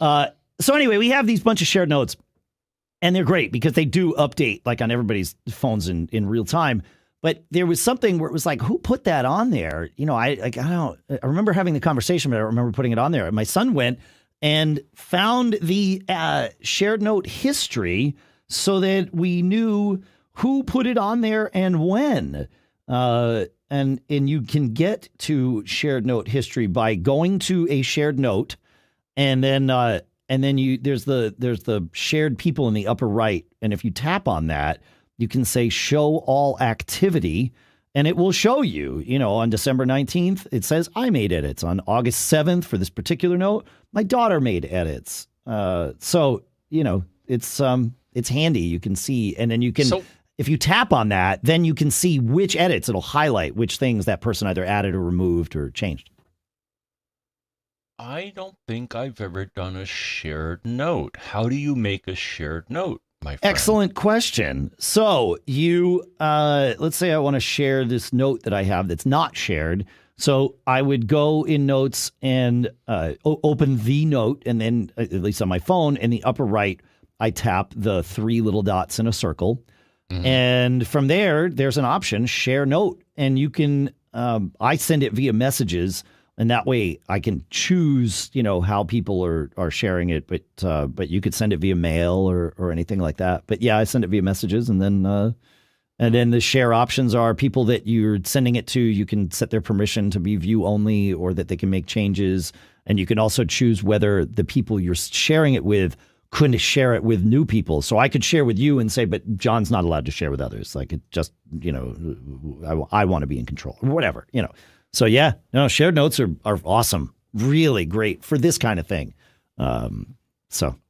Uh, so anyway, we have these bunch of shared notes, and they're great because they do update like on everybody's phones in in real time. But there was something where it was like, who put that on there? You know, I like I don't. I remember having the conversation, but I remember putting it on there. my son went and found the uh, shared note history so that we knew who put it on there and when. Uh, and and you can get to shared note history by going to a shared note and then uh, and then you there's the there's the shared people in the upper right, and if you tap on that, you can say show all activity, and it will show you. You know, on December nineteenth, it says I made edits. On August seventh, for this particular note, my daughter made edits. Uh, so you know, it's um, it's handy. You can see, and then you can. So- if you tap on that, then you can see which edits it'll highlight, which things that person either added or removed or changed. I don't think I've ever done a shared note. How do you make a shared note, my friend? Excellent question. So you, uh, let's say I want to share this note that I have that's not shared. So I would go in notes and uh, o- open the note, and then uh, at least on my phone, in the upper right, I tap the three little dots in a circle. Mm-hmm. And from there, there's an option share note, and you can. Um, I send it via messages and that way I can choose, you know, how people are are sharing it. But uh, but you could send it via mail or or anything like that. But yeah, I send it via messages, and then uh, and then the share options are people that you're sending it to. You can set their permission to be view only, or that they can make changes, and you can also choose whether the people you're sharing it with couldn't share it with new people. So I could share with you and say, but John's not allowed to share with others. Like it just, you know, I, I want to be in control or whatever, you know. So yeah, no, shared notes are, are awesome. Really great for this kind of thing. Um, so